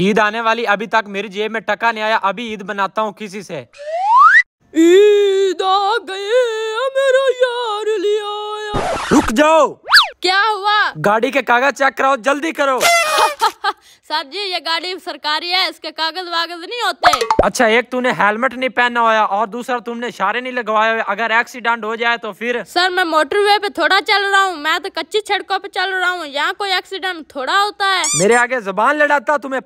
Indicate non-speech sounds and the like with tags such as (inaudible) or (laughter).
ईद आने वाली अभी तक मेरी जेब में टका नहीं आया अभी ईद बनाता हूँ किसी से ईद आ गए मेरा यार लिया रुक जाओ क्या हुआ गाड़ी के कागज चेक कराओ जल्दी करो (laughs) सर जी ये गाड़ी सरकारी है इसके कागज वागज नहीं होते अच्छा एक तूने हेलमेट नहीं पहना हुआ और दूसरा तुमने इशारे नहीं लगवाए हुए अगर एक्सीडेंट हो जाए तो फिर सर मैं मोटरवे पे थोड़ा चल रहा हूँ मैं तो कच्ची सड़कों पे चल रहा हूँ यहाँ कोई एक्सीडेंट थोड़ा होता है मेरे आगे जबान लड़ाता तुम्हें